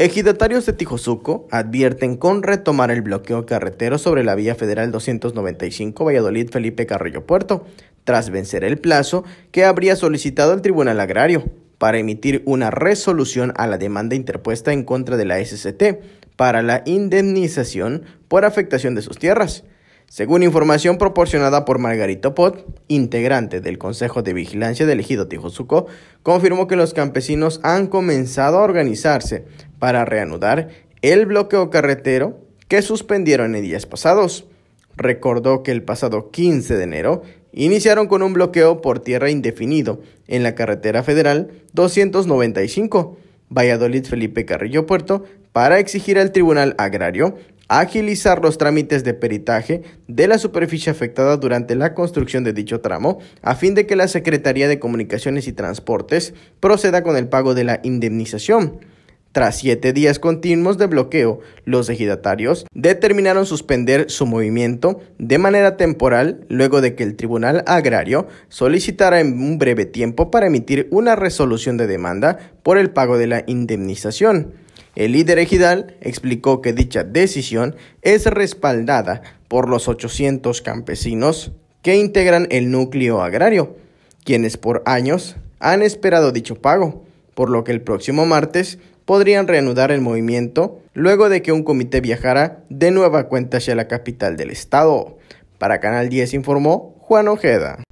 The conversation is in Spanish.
Ejidatarios de Tijosuco advierten con retomar el bloqueo carretero sobre la vía federal 295 Valladolid Felipe Carrillo Puerto, tras vencer el plazo que habría solicitado el Tribunal Agrario para emitir una resolución a la demanda interpuesta en contra de la SCT para la indemnización por afectación de sus tierras. Según información proporcionada por Margarito Pot, integrante del Consejo de Vigilancia del Ejido Tijosuco, confirmó que los campesinos han comenzado a organizarse para reanudar el bloqueo carretero que suspendieron en días pasados. Recordó que el pasado 15 de enero iniciaron con un bloqueo por tierra indefinido en la carretera federal 295 Valladolid Felipe Carrillo Puerto para exigir al Tribunal Agrario agilizar los trámites de peritaje de la superficie afectada durante la construcción de dicho tramo, a fin de que la Secretaría de Comunicaciones y Transportes proceda con el pago de la indemnización. Tras siete días continuos de bloqueo, los ejidatarios determinaron suspender su movimiento de manera temporal luego de que el Tribunal Agrario solicitara en un breve tiempo para emitir una resolución de demanda por el pago de la indemnización. El líder ejidal explicó que dicha decisión es respaldada por los 800 campesinos que integran el núcleo agrario, quienes por años han esperado dicho pago, por lo que el próximo martes podrían reanudar el movimiento luego de que un comité viajara de nueva cuenta hacia la capital del estado. Para Canal 10 informó Juan Ojeda.